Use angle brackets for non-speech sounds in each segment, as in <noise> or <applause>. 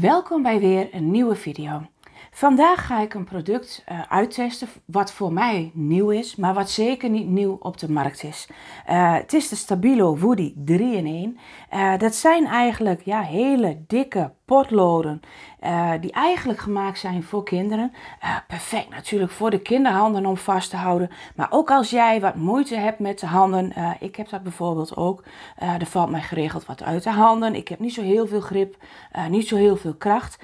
Welkom bij weer een nieuwe video. Vandaag ga ik een product eh, uittesten wat voor mij nieuw is, maar wat zeker niet nieuw op de markt is. Eh, het is de Stabilo Woody 3 in 1. Eh, dat zijn eigenlijk ja, hele dikke potloden, eh, die eigenlijk gemaakt zijn voor kinderen. Eh, perfect natuurlijk voor de kinderhanden om vast te houden. Maar ook als jij wat moeite hebt met de handen, eh, ik heb dat bijvoorbeeld ook. er valt mij geregeld wat uit de handen. Ik heb niet zo heel veel grip, niet zo heel veel kracht.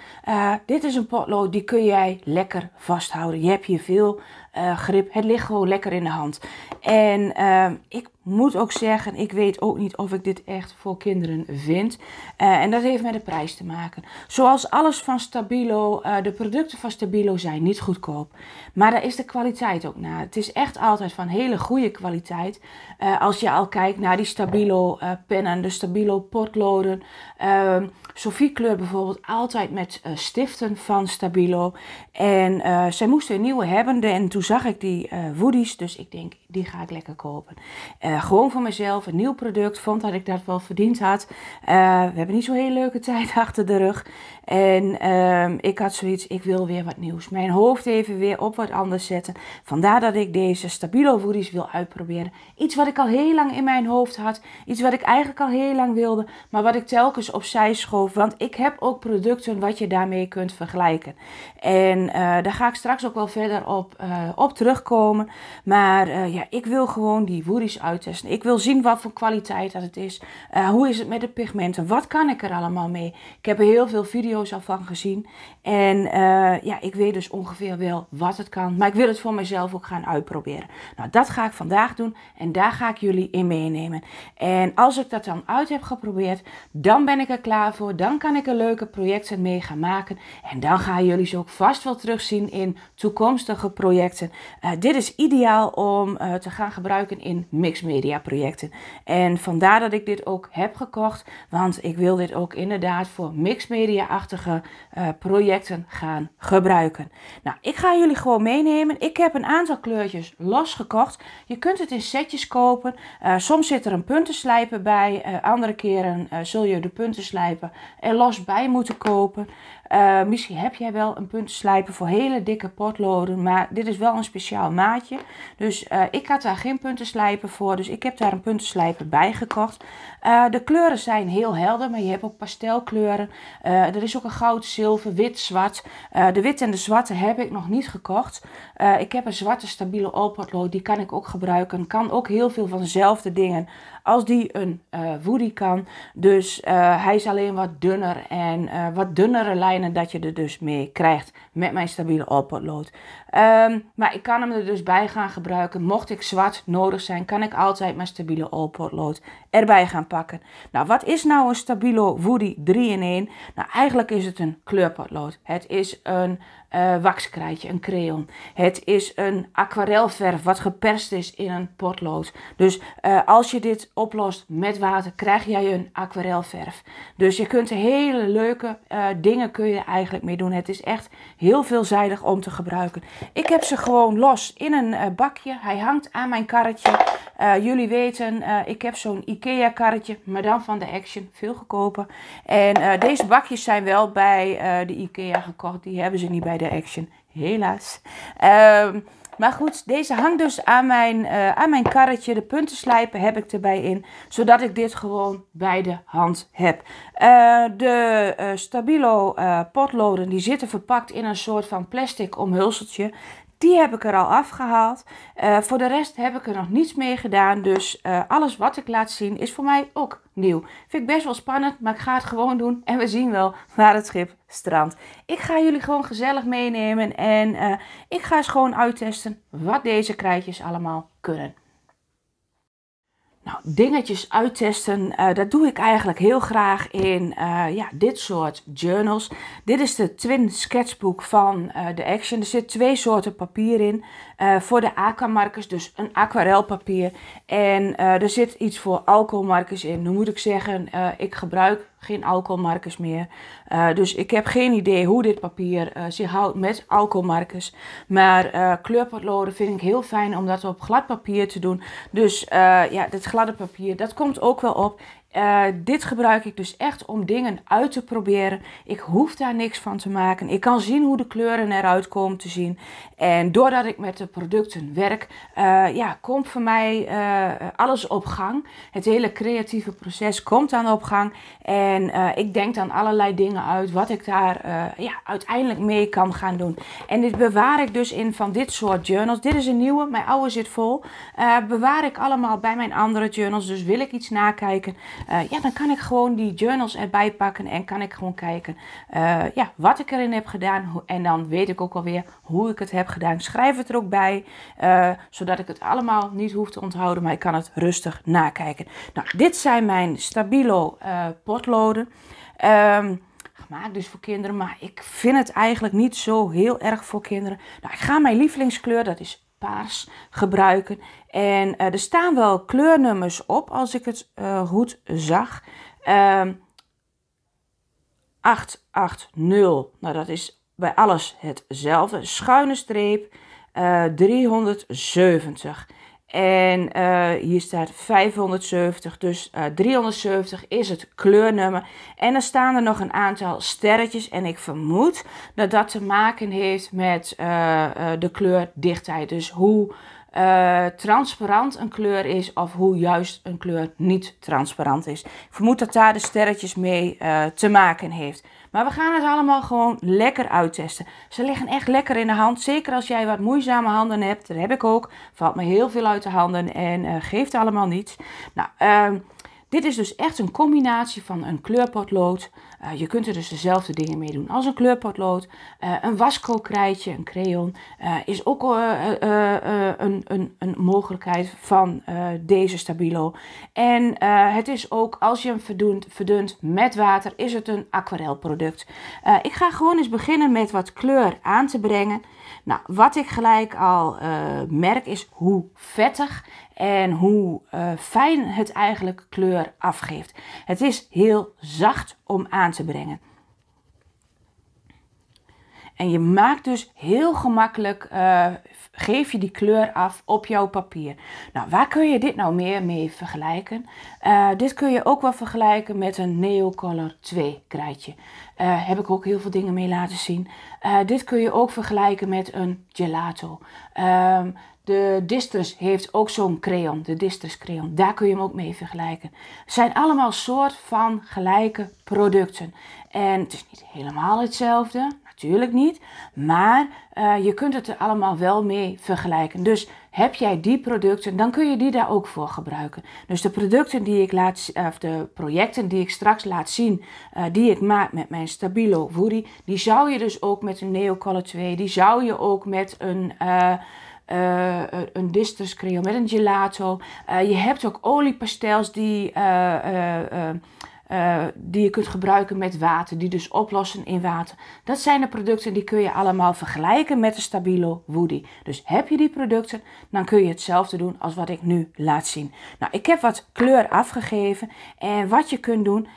dit is een potlood, die kun jij lekker vasthouden. Je hebt hier veel grip, het ligt gewoon lekker in de hand. En ehm, ik moet ook zeggen, ik weet ook niet of ik dit echt voor kinderen vind. en dat heeft met de prijs te maken. Zoals alles van Stabilo, eh, de producten van Stabilo zijn niet goedkoop. Maar daar is de kwaliteit ook naar. Het is echt altijd van hele goede kwaliteit. Eh, als je al kijkt naar die Stabilo eh, pennen, de Stabilo potloden. Ehm, Sophie kleur bijvoorbeeld altijd met stiften van Stabilo. En zij moesten een nieuwe hebben en toen zag ik die Woody's. Dus ik denk, die ga ik lekker kopen. gewoon voor mezelf, een nieuw product. Vond dat ik dat wel verdiend had. we hebben niet zo heel leuke <laughs> tijd achter de rug. En ehm, ik had zoiets, ik wil weer wat nieuws. Mijn hoofd even weer op wat anders zetten. Vandaar dat ik deze Stabilo Woodies wil uitproberen. Iets wat ik al heel lang in mijn hoofd had. Iets wat ik eigenlijk al heel lang wilde. Maar wat ik telkens opzij schoof. Want ik heb ook producten wat je daarmee kunt vergelijken. En eh, daar ga ik straks ook wel verder op, eh, op terugkomen. Maar eh, ja, ik wil gewoon die Woodies uittesten. Ik wil zien wat voor kwaliteit dat het is. hoe is het met de pigmenten? Wat kan ik er allemaal mee? Ik heb heel veel video's video's al van gezien. En eh, ja, ik weet dus ongeveer wel wat het kan. Maar ik wil het voor mezelf ook gaan uitproberen. Nou, dat ga ik vandaag doen en daar ga ik jullie in meenemen. En als ik dat dan uit heb geprobeerd, dan ben ik er klaar voor. Dan kan ik een leuke projecten mee gaan maken. En dan gaan jullie ze ook vast wel terugzien in toekomstige projecten. Eh, dit is ideaal om eh, te gaan gebruiken in mixed media projecten. En vandaar dat ik dit ook heb gekocht. Want ik wil dit ook inderdaad voor mixed media eh, projecten gaan gebruiken. Nou, ik ga jullie gewoon meenemen. Ik heb een aantal kleurtjes losgekocht. Je kunt het in setjes kopen. Eh, soms zit er een puntenslijper bij. Eh, andere keren zul je de puntenslijper er los bij moeten kopen. Eh, misschien heb jij wel een punt slijpen voor hele dikke potloden, maar dit is wel een speciaal maatje. Dus eh, ik had daar geen punten slijpen voor, dus ik heb daar een puntenslijper bij gekocht. Eh, de kleuren zijn heel helder, maar je hebt ook pastelkleuren. er is ook een goud, zilver, wit, zwart. de wit en de zwarte heb ik nog niet gekocht. ik heb een zwarte stabiele opotlood, die kan ik ook gebruiken. Kan ook heel veel van dezelfde dingen als die een eh, woody kan. Dus eh, hij is alleen wat dunner en eh, wat dunnere lijnen dat je er dus mee krijgt met mijn stabiele oppotlood. Ehm, maar ik kan hem er dus bij gaan gebruiken. Mocht ik zwart nodig zijn, kan ik altijd mijn stabiele oppotlood erbij gaan pakken. Nou, wat is nou een Stabilo Woody 3 in 1? Nou, eigenlijk is het een kleurpotlood. Het is een uh, wakskrijtje, een crayon. Het is een aquarelverf wat geperst is in een potlood. Dus eh, als je dit oplost met water, krijg jij een aquarelverf. Dus je kunt hele leuke eh, dingen kun je eigenlijk mee doen. Het is echt heel veelzijdig om te gebruiken. Ik heb ze gewoon los in een bakje. Hij hangt aan mijn karretje. jullie weten, ik heb zo'n IKEA-karretje, maar dan van de Action. Veel goedkoper. En eh, deze bakjes zijn wel bij eh, de IKEA gekocht. Die hebben ze niet bij de Action. Helaas. Ehm, maar goed, deze hangt dus aan mijn, eh, aan mijn karretje. De punten slijpen heb ik erbij in, zodat ik dit gewoon bij de hand heb. de Stabilo potloden die zitten verpakt in een soort van plastic omhulseltje. Die heb ik er al afgehaald. Eh, voor de rest heb ik er nog niets mee gedaan. Dus eh, alles wat ik laat zien is voor mij ook nieuw. Vind ik best wel spannend, maar ik ga het gewoon doen. En we zien wel waar het schip strandt. Ik ga jullie gewoon gezellig meenemen. En eh, ik ga eens gewoon uittesten wat deze krijtjes allemaal kunnen. Nou, dingetjes uittesten, eh, dat doe ik eigenlijk heel graag in eh, ja, dit soort journals. Dit is de Twin Sketchbook van de eh, Action. Er zit twee soorten papier in. Eh, voor de aquamarkers, dus een aquarelpapier. En eh, er zit iets voor alcoholmarkers in. Nu moet ik zeggen, eh, ik gebruik geen alcoholmarkers meer. dus ik heb geen idee hoe dit papier zich houdt met alcoholmarkers. Maar kleurpotloden vind ik heel fijn om dat op glad papier te doen. Dus ja, dit gladde papier, dat komt ook wel op. Eh, dit gebruik ik dus echt om dingen uit te proberen. Ik hoef daar niks van te maken. Ik kan zien hoe de kleuren eruit komen te zien. En doordat ik met de producten werk, eh, ja, komt voor mij eh, alles op gang. Het hele creatieve proces komt dan op gang. En ik denk dan allerlei dingen uit wat ik daar ja, uiteindelijk mee kan gaan doen. En dit bewaar ik dus in van dit soort journals. Dit is een nieuwe, mijn oude zit vol. bewaar ik allemaal bij mijn andere journals. Dus wil ik iets nakijken, eh, ja, dan kan ik gewoon die journals erbij pakken en kan ik gewoon kijken eh, ja, wat ik erin heb gedaan. En dan weet ik ook alweer hoe ik het heb gedaan. schrijf het er ook bij, eh, zodat ik het allemaal niet hoef te onthouden, maar ik kan het rustig nakijken. Nou, dit zijn mijn Stabilo potloden. Ehm, gemaakt dus voor kinderen, maar ik vind het eigenlijk niet zo heel erg voor kinderen. Nou, ik ga mijn lievelingskleur, dat is paars gebruiken. En eh, er staan wel kleurnummers op, als ik het eh, goed zag. 880, ehm, nou dat is bij alles hetzelfde. Schuine streep, 370. Eh, en hier staat 570, dus 370 is het kleurnummer. En er staan er nog een aantal sterretjes. En ik vermoed dat dat te maken heeft met de kleurdichtheid. Dus hoe eh, transparant een kleur is of hoe juist een kleur niet transparant is. Ik vermoed dat daar de sterretjes mee eh, te maken heeft. Maar we gaan het allemaal gewoon lekker uittesten. Ze liggen echt lekker in de hand. Zeker als jij wat moeizame handen hebt. Dat heb ik ook. Valt me heel veel uit de handen en uh, geeft allemaal niets. Nou, ehm, dit is dus echt een combinatie van een kleurpotlood eh, je kunt er dus dezelfde dingen mee doen als een kleurpotlood. Uh, een krijtje, een crayon, eh, is ook een, een, een, mogelijkheid van deze Stabilo. En het is ook, als je hem verdunt, verdunt met water, is het een aquarelproduct. ik ga gewoon eens beginnen met wat kleur aan te brengen. Nou, wat ik gelijk al merk is hoe vettig en hoe fijn het eigenlijk kleur afgeeft. Het is heel zacht om aan te brengen. En je maakt dus heel gemakkelijk uh, geef je die kleur af op jouw papier. Nou, waar kun je dit nou meer mee vergelijken? Eh, dit kun je ook wel vergelijken met een Neocolor 2 krijtje. Uh, heb ik ook heel veel dingen mee laten zien. Eh, dit kun je ook vergelijken met een gelato. Ehm, de Distress heeft ook zo'n crayon, de Distress crayon. Daar kun je hem ook mee vergelijken. Het zijn allemaal soort van gelijke producten. En het is niet helemaal hetzelfde. Tuurlijk niet. Maar eh, je kunt het er allemaal wel mee vergelijken. Dus heb jij die producten, dan kun je die daar ook voor gebruiken. Dus de producten die ik laat, of de projecten die ik straks laat zien, eh, die ik maak met mijn Stabilo Woody, die zou je dus ook met een Neocolor 2, die zou je ook met een. Uh, uh, een distress creo met een gelato. je hebt ook oliepastels die eh, die je kunt gebruiken met water, die dus oplossen in water. Dat zijn de producten die kun je allemaal vergelijken met de Stabilo Woody. Dus heb je die producten, dan kun je hetzelfde doen als wat ik nu laat zien. Nou, ik heb wat kleur afgegeven en wat je kunt doen,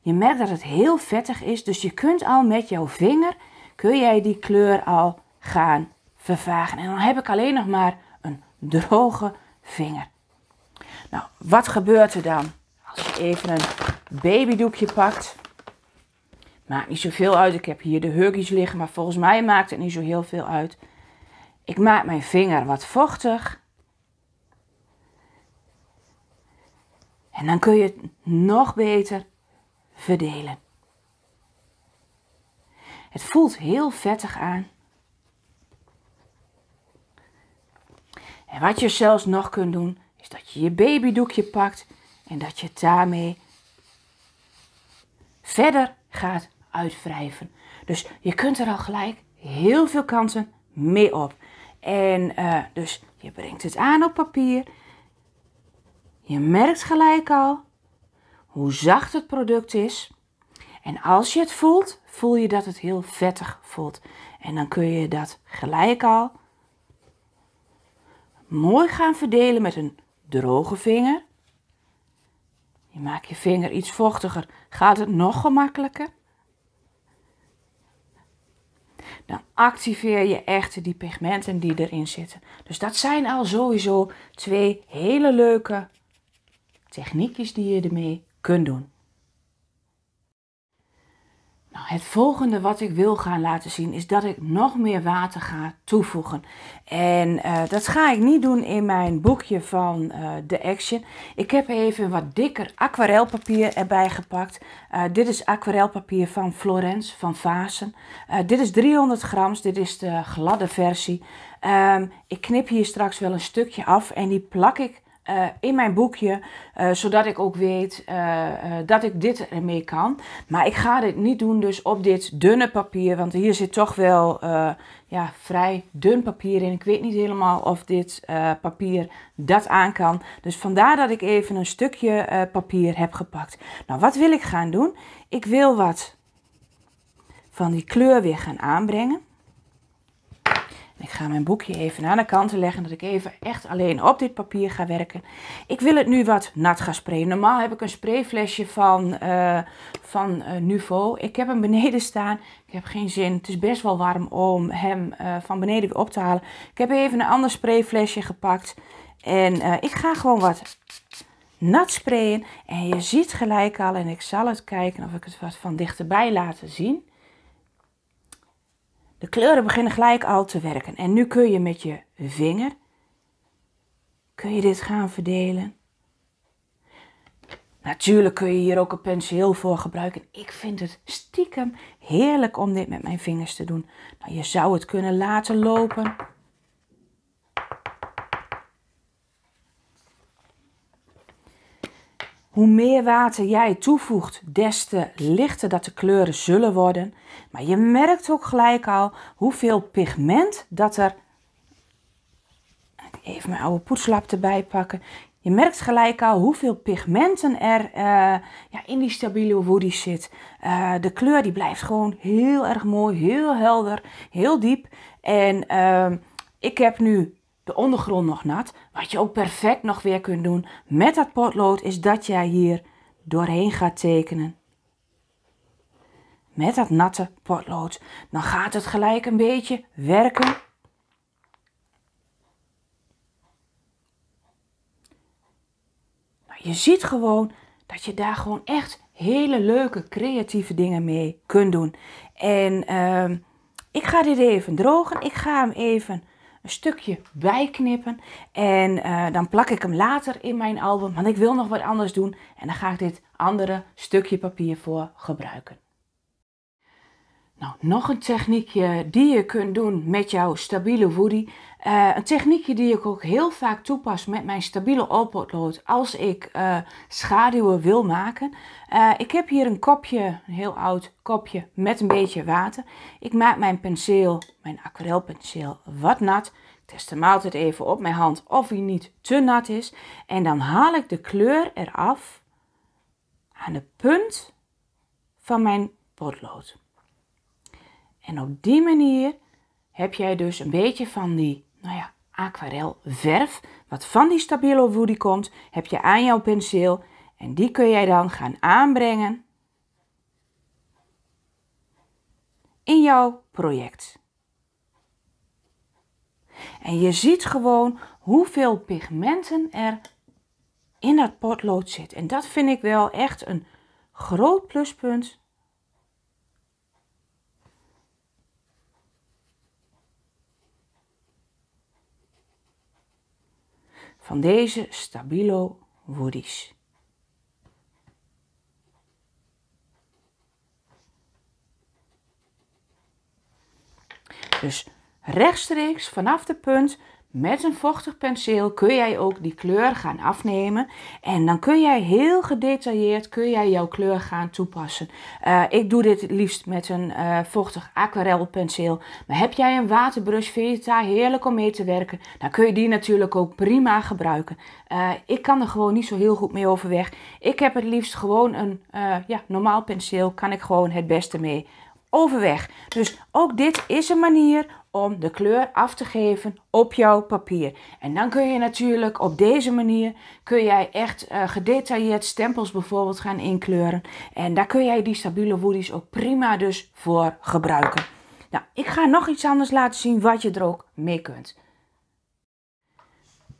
je merkt dat het heel vettig is, dus je kunt al met jouw vinger, kun jij die kleur al gaan vervagen. En dan heb ik alleen nog maar een droge vinger. Nou, wat gebeurt er dan? Als je even een babydoekje pakt. Maakt niet zoveel uit. Ik heb hier de huggies liggen, maar volgens mij maakt het niet zo heel veel uit. Ik maak mijn vinger wat vochtig. En dan kun je het nog beter verdelen. Het voelt heel vettig aan. En wat je zelfs nog kunt doen, is dat je je babydoekje pakt en dat je daarmee verder gaat uitwrijven. Dus je kunt er al gelijk heel veel kanten mee op. En eh, dus je brengt het aan op papier. Je merkt gelijk al hoe zacht het product is. En als je het voelt, voel je dat het heel vettig voelt. En dan kun je dat gelijk al mooi gaan verdelen met een droge vinger. Je maakt je vinger iets vochtiger. Gaat het nog gemakkelijker? Dan activeer je echt die pigmenten die erin zitten. Dus dat zijn al sowieso twee hele leuke techniekjes die je ermee kunt doen. Nou, het volgende wat ik wil gaan laten zien is dat ik nog meer water ga toevoegen. En eh, dat ga ik niet doen in mijn boekje van de eh, Action. Ik heb even wat dikker aquarelpapier erbij gepakt. Eh, dit is aquarelpapier van Florence van Vasen. dit is 300 grams, dit is de gladde versie. Ehm, ik knip hier straks wel een stukje af en die plak ik eh, in mijn boekje, eh, zodat ik ook weet eh, dat ik dit ermee kan. Maar ik ga dit niet doen dus op dit dunne papier, want hier zit toch wel ja, vrij dun papier in. Ik weet niet helemaal of dit papier dat aan kan. Dus vandaar dat ik even een stukje papier heb gepakt. Nou, wat wil ik gaan doen? Ik wil wat van die kleur weer gaan aanbrengen. Ik ga mijn boekje even aan de kant leggen, dat ik even echt alleen op dit papier ga werken. Ik wil het nu wat nat gaan sprayen. Normaal heb ik een sprayflesje van, uh, van eh, Nuvo. Ik heb hem beneden staan. Ik heb geen zin. Het is best wel warm om hem eh, van beneden weer op te halen. Ik heb even een ander sprayflesje gepakt. En ik ga gewoon wat nat sprayen. En je ziet gelijk al, en ik zal het kijken of ik het wat van dichterbij laten zien. De kleuren beginnen gelijk al te werken. En nu kun je met je vinger, kun je dit gaan verdelen. Natuurlijk kun je hier ook een penseel voor gebruiken. Ik vind het stiekem heerlijk om dit met mijn vingers te doen. Nou, je zou het kunnen laten lopen. Hoe meer water jij toevoegt, des te lichter dat de kleuren zullen worden. Maar je merkt ook gelijk al hoeveel pigment dat er... Even mijn oude poetslap erbij pakken. Je merkt gelijk al hoeveel pigmenten er eh, ja, in die stabiele woody zit. Eh, de kleur die blijft gewoon heel erg mooi, heel helder, heel diep. En ehm, ik heb nu de ondergrond nog nat. Wat je ook perfect nog weer kunt doen met dat potlood is dat jij hier doorheen gaat tekenen. Met dat natte potlood. Dan gaat het gelijk een beetje werken. je ziet gewoon dat je daar gewoon echt hele leuke creatieve dingen mee kunt doen. En ehm, ik ga dit even drogen. Ik ga hem even een stukje bijknippen. En eh, dan plak ik hem later in mijn album, want ik wil nog wat anders doen. En dan ga ik dit andere stukje papier voor gebruiken. Nou, nog een techniekje die je kunt doen met jouw stabiele woody. Eh, een techniekje die ik ook heel vaak toepas met mijn stabiele oplood als ik eh, schaduwen wil maken. Eh, ik heb hier een kopje, een heel oud kopje met een beetje water. Ik maak mijn penseel, mijn aquarelpenseel, wat nat. Ik test hem altijd even op mijn hand of hij niet te nat is. En dan haal ik de kleur eraf aan de punt van mijn potlood. En op die manier heb jij dus een beetje van die, nou ja, aquarelverf, wat van die Stabilo Woody komt, heb je aan jouw penseel. En die kun jij dan gaan aanbrengen in jouw project. En je ziet gewoon hoeveel pigmenten er in dat potlood zit. En dat vind ik wel echt een groot pluspunt van deze Stabilo Woody's. Dus rechtstreeks vanaf de punt met een vochtig penseel kun jij ook die kleur gaan afnemen. En dan kun jij heel gedetailleerd kun jij jouw kleur gaan toepassen. Eh, ik doe dit het liefst met een uh, vochtig aquarelpenseel. Maar heb jij een waterbrush vind je het daar heerlijk om mee te werken. Dan kun je die natuurlijk ook prima gebruiken. Eh, ik kan er gewoon niet zo heel goed mee overweg. Ik heb het liefst gewoon een ja, normaal penseel. Kan ik gewoon het beste mee overweg. Dus ook dit is een manier om de kleur af te geven op jouw papier. En dan kun je natuurlijk op deze manier kun jij echt uh, gedetailleerd stempels bijvoorbeeld gaan inkleuren. En daar kun jij die stabiele woodies ook prima dus voor gebruiken. Nou, ik ga nog iets anders laten zien wat je er ook mee kunt.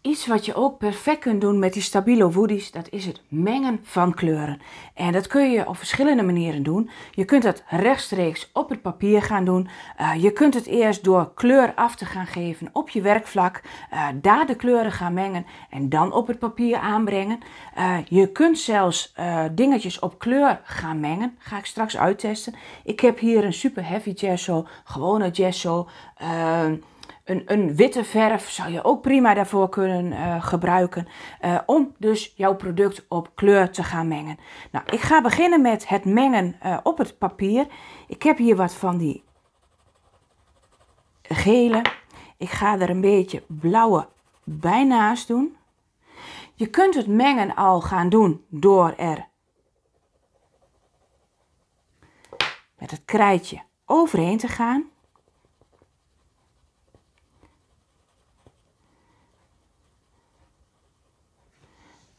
Iets wat je ook perfect kunt doen met die Stabilo Woodies, dat is het mengen van kleuren. En dat kun je op verschillende manieren doen. Je kunt dat rechtstreeks op het papier gaan doen. Eh, je kunt het eerst door kleur af te gaan geven op je werkvlak. Uh, daar de kleuren gaan mengen en dan op het papier aanbrengen. Eh, je kunt zelfs dingetjes op kleur gaan mengen. Ga ik straks uittesten. Ik heb hier een super heavy gesso, gewone gesso. Ehm, een, een, witte verf zou je ook prima daarvoor kunnen eh, gebruiken. Eh, om dus jouw product op kleur te gaan mengen. Nou, ik ga beginnen met het mengen eh, op het papier. Ik heb hier wat van die gele. Ik ga er een beetje blauwe bijnaast doen. Je kunt het mengen al gaan doen door er met het krijtje overheen te gaan.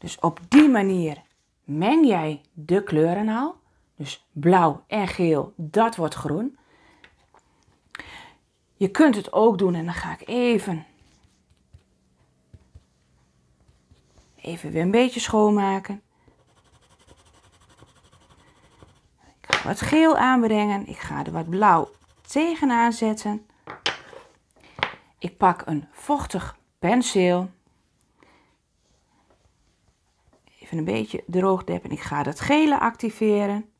Dus op die manier meng jij de kleuren al. Dus blauw en geel, dat wordt groen. Je kunt het ook doen en dan ga ik even, even weer een beetje schoonmaken. Ik ga wat geel aanbrengen. Ik ga er wat blauw tegenaan zetten. Ik pak een vochtig penseel. een beetje droog en Ik ga dat gele activeren.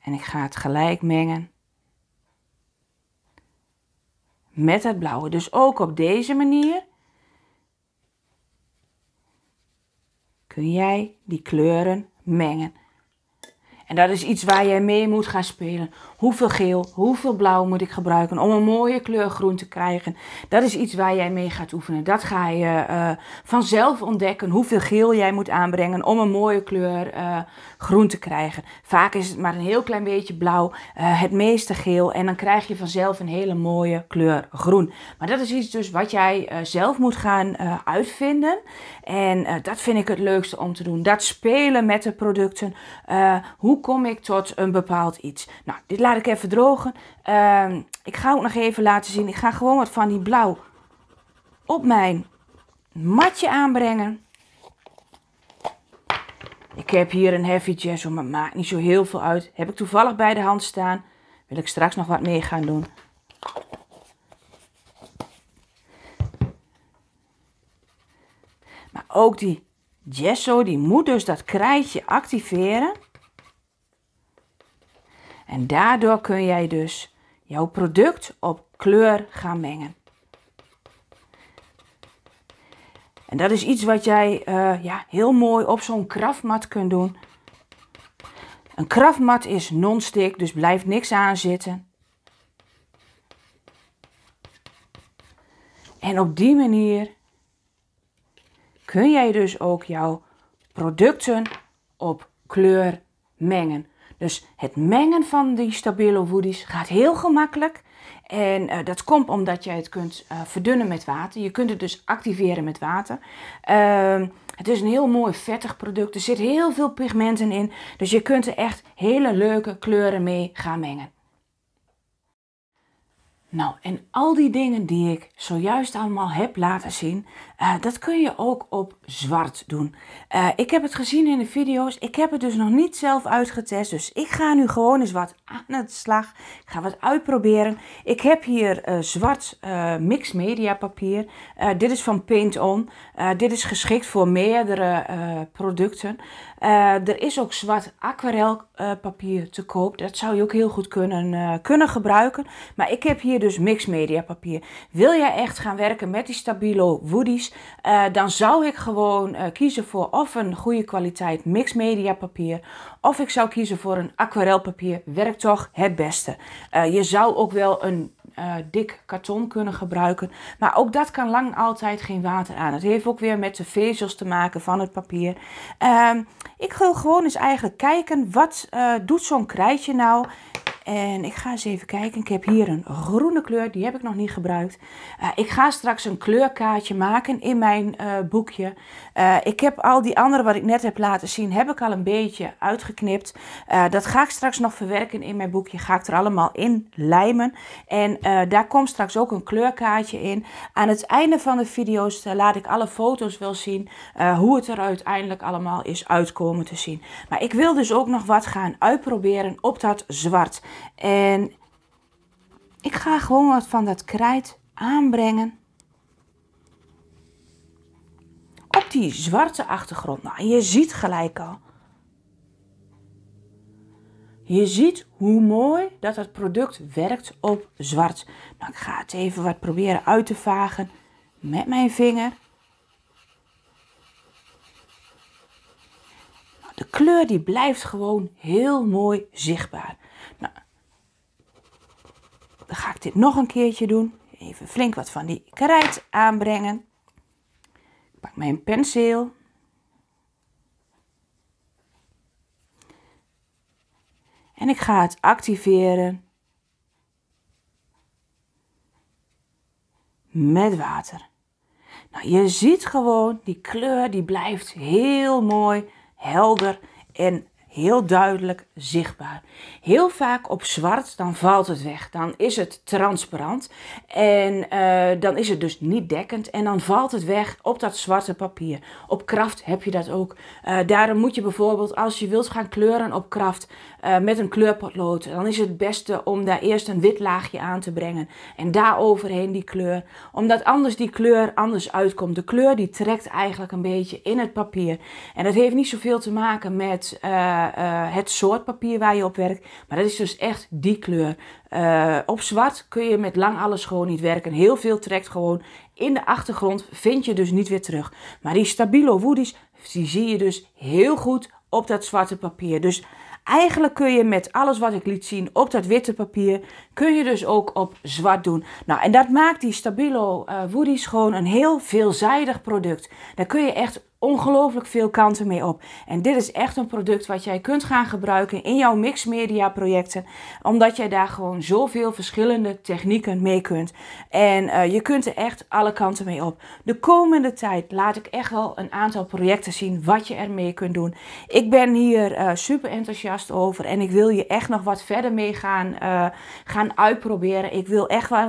En ik ga het gelijk mengen met het blauwe. Dus ook op deze manier kun jij die kleuren mengen. En dat is iets waar jij mee moet gaan spelen. Hoeveel geel, hoeveel blauw moet ik gebruiken om een mooie kleur groen te krijgen? Dat is iets waar jij mee gaat oefenen. Dat ga je eh, vanzelf ontdekken hoeveel geel jij moet aanbrengen om een mooie kleur eh, groen te krijgen. Vaak is het maar een heel klein beetje blauw, eh, het meeste geel en dan krijg je vanzelf een hele mooie kleur groen. Maar dat is iets dus wat jij zelf moet gaan uitvinden. En eh, dat vind ik het leukste om te doen. Dat spelen met de producten. Eh, hoe kom ik tot een bepaald iets? Nou, dit laat ik even drogen. Ehm, ik ga ook nog even laten zien. Ik ga gewoon wat van die blauw op mijn matje aanbrengen. Ik heb hier een heavy zo. maar maakt niet zo heel veel uit. Heb ik toevallig bij de hand staan. Wil ik straks nog wat mee gaan doen. Maar ook die gesso, die moet dus dat krijtje activeren. En daardoor kun jij dus jouw product op kleur gaan mengen. En dat is iets wat jij eh, ja, heel mooi op zo'n krafmat kunt doen. Een krafmat is non-stick, dus blijft niks aan zitten. En op die manier kun jij dus ook jouw producten op kleur mengen. Dus het mengen van die Stabilo Woodies gaat heel gemakkelijk. En eh, dat komt omdat je het kunt eh, verdunnen met water. Je kunt het dus activeren met water. Ehm, het is een heel mooi vettig product. Er zit heel veel pigmenten in. Dus je kunt er echt hele leuke kleuren mee gaan mengen. Nou, en al die dingen die ik zojuist allemaal heb laten zien, eh, dat kun je ook op zwart doen. Eh, ik heb het gezien in de video's, ik heb het dus nog niet zelf uitgetest, dus ik ga nu gewoon eens wat aan de slag. Ik ga wat uitproberen. Ik heb hier eh, zwart mixed media papier. dit is van Paint On. dit is geschikt voor meerdere producten. Eh, er is ook zwart aquarelpapier eh, te koop. Dat zou je ook heel goed kunnen, eh, kunnen gebruiken. Maar ik heb hier dus mixmedia papier. Wil jij echt gaan werken met die Stabilo Woodies? dan zou ik gewoon kiezen voor of een goede kwaliteit mixmedia papier. Of ik zou kiezen voor een aquarelpapier. Werkt toch het beste. je zou ook wel een eh, dik karton kunnen gebruiken. Maar ook dat kan lang altijd geen water aan. Het heeft ook weer met de vezels te maken van het papier. Ehm, ik wil gewoon eens eigenlijk kijken, wat eh, doet zo'n krijtje nou en ik ga eens even kijken. Ik heb hier een groene kleur, die heb ik nog niet gebruikt. Eh, ik ga straks een kleurkaartje maken in mijn eh, boekje. Eh, ik heb al die andere wat ik net heb laten zien, heb ik al een beetje uitgeknipt. dat ga ik straks nog verwerken in mijn boekje. Ga ik er allemaal in lijmen. En daar komt straks ook een kleurkaartje in. Aan het einde van de video's laat ik alle foto's wel zien. hoe het er uiteindelijk allemaal is uitkomen te zien. Maar ik wil dus ook nog wat gaan uitproberen op dat zwart. En ik ga gewoon wat van dat krijt aanbrengen. Op die zwarte achtergrond. Nou, je ziet gelijk al. Je ziet hoe mooi dat het product werkt op zwart. Nou, ik ga het even wat proberen uit te vagen met mijn vinger. Nou, de kleur die blijft gewoon heel mooi zichtbaar dan ga ik dit nog een keertje doen. Even flink wat van die krijt aanbrengen. Ik pak mijn penseel. En ik ga het activeren met water. Nou, je ziet gewoon, die kleur die blijft heel mooi, helder en heel duidelijk zichtbaar. Heel vaak op zwart, dan valt het weg. Dan is het transparant en eh, dan is het dus niet dekkend en dan valt het weg op dat zwarte papier. Op kraft heb je dat ook. Eh, daarom moet je bijvoorbeeld als je wilt gaan kleuren op kraft, eh, met een kleurpotlood, dan is het beste om daar eerst een wit laagje aan te brengen. En daar overheen die kleur. Omdat anders die kleur anders uitkomt. De kleur die trekt eigenlijk een beetje in het papier. En dat heeft niet zoveel te maken met eh, eh, het soort papier waar je op werkt. Maar dat is dus echt die kleur. op zwart kun je met lang alles gewoon niet werken. Heel veel trekt gewoon in de achtergrond, vind je dus niet weer terug. Maar die Stabilo Woodies, die zie je dus heel goed op dat zwarte papier. Dus Eigenlijk kun je met alles wat ik liet zien op dat witte papier, kun je dus ook op zwart doen. Nou, en dat maakt die Stabilo uh, eh, gewoon een heel veelzijdig product. Daar kun je echt ongelooflijk veel kanten mee op. En dit is echt een product wat jij kunt gaan gebruiken in jouw mixed media projecten, omdat jij daar gewoon zoveel verschillende technieken mee kunt. En eh, je kunt er echt alle kanten mee op. De komende tijd laat ik echt wel een aantal projecten zien wat je ermee kunt doen. Ik ben hier eh, super enthousiast over en ik wil je echt nog wat verder mee gaan, eh, gaan uitproberen. Ik wil echt wel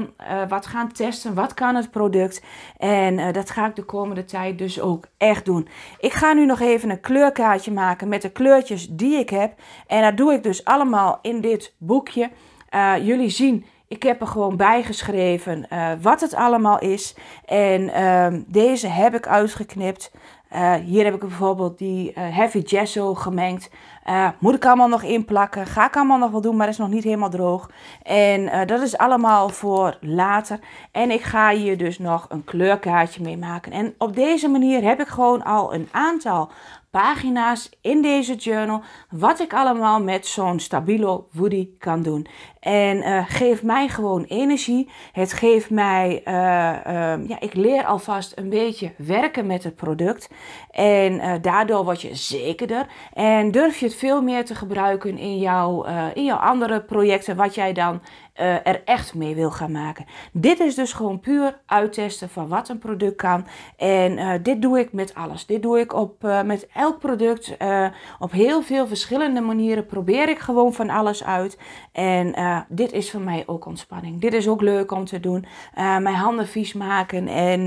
wat gaan testen. Wat kan het product? En dat ga ik de komende tijd dus ook echt doen. Ik ga nu nog even een kleurkaartje maken met de kleurtjes die ik heb. En dat doe ik dus allemaal in dit boekje. Eh, jullie zien, ik heb er gewoon bij geschreven eh, wat het allemaal is. En ehm, deze heb ik uitgeknipt. Eh, hier heb ik bijvoorbeeld die Heavy Gesso gemengd. Uh, moet ik allemaal nog inplakken? Ga ik allemaal nog wel doen, maar is nog niet helemaal droog. En eh, dat is allemaal voor later. En ik ga hier dus nog een kleurkaartje mee maken. En op deze manier heb ik gewoon al een aantal pagina's in deze journal. Wat ik allemaal met zo'n Stabilo Woody kan doen. En eh, geeft mij gewoon energie. Het geeft mij, ehm, ja, ik leer alvast een beetje werken met het product. En daardoor word je zekerder. En durf je het veel meer te gebruiken in jouw, eh, in jouw andere projecten, wat jij dan eh, er echt mee wil gaan maken. Dit is dus gewoon puur uittesten van wat een product kan. En eh, dit doe ik met alles. Dit doe ik op, met elk product. op heel veel verschillende manieren probeer ik gewoon van alles uit. En dit is voor mij ook ontspanning. Dit is ook leuk om te doen. mijn handen vies maken en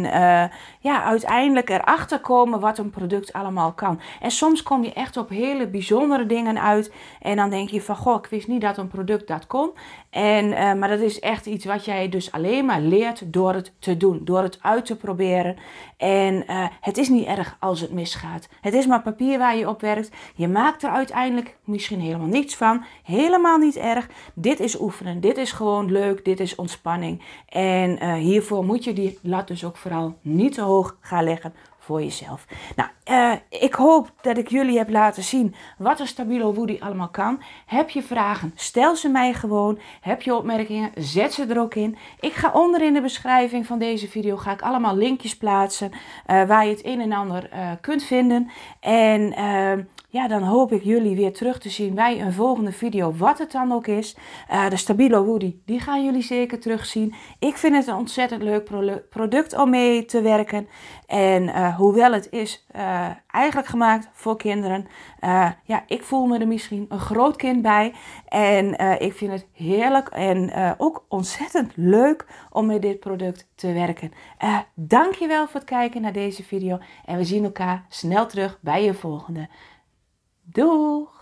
ja, uiteindelijk erachter komen wat een product allemaal kan. En soms kom je echt op hele bijzondere dingen uit. En dan denk je van, goh, ik wist niet dat een product dat kon. En, eh, maar dat is echt iets wat jij dus alleen maar leert door het te doen, door het uit te proberen. En eh, het is niet erg als het misgaat. Het is maar papier waar je op werkt. Je maakt er uiteindelijk misschien helemaal niets van. Helemaal niet erg. Dit is oefenen. Dit is gewoon leuk. Dit is ontspanning. En eh, hiervoor moet je die lat dus ook vooral niet te hoog gaan leggen voor jezelf. Nou, eh, ik hoop dat ik jullie heb laten zien wat een stabiele Woody allemaal kan. Heb je vragen? Stel ze mij gewoon. Heb je opmerkingen? Zet ze er ook in. Ik ga onder in de beschrijving van deze video ga ik allemaal linkjes plaatsen eh, waar je het een en ander eh, kunt vinden. En ja, dan hoop ik jullie weer terug te zien bij een volgende video, wat het dan ook is. Eh, de Stabilo Woody, die gaan jullie zeker terugzien. Ik vind het een ontzettend leuk product om mee te werken. En eh, hoewel het is eh, eigenlijk gemaakt voor kinderen, ja, ik voel me er misschien een groot kind bij. En ik vind het heerlijk en ook ontzettend leuk om met dit product te werken. dankjewel voor het kijken naar deze video. En we zien elkaar snel terug bij je volgende. Doeg!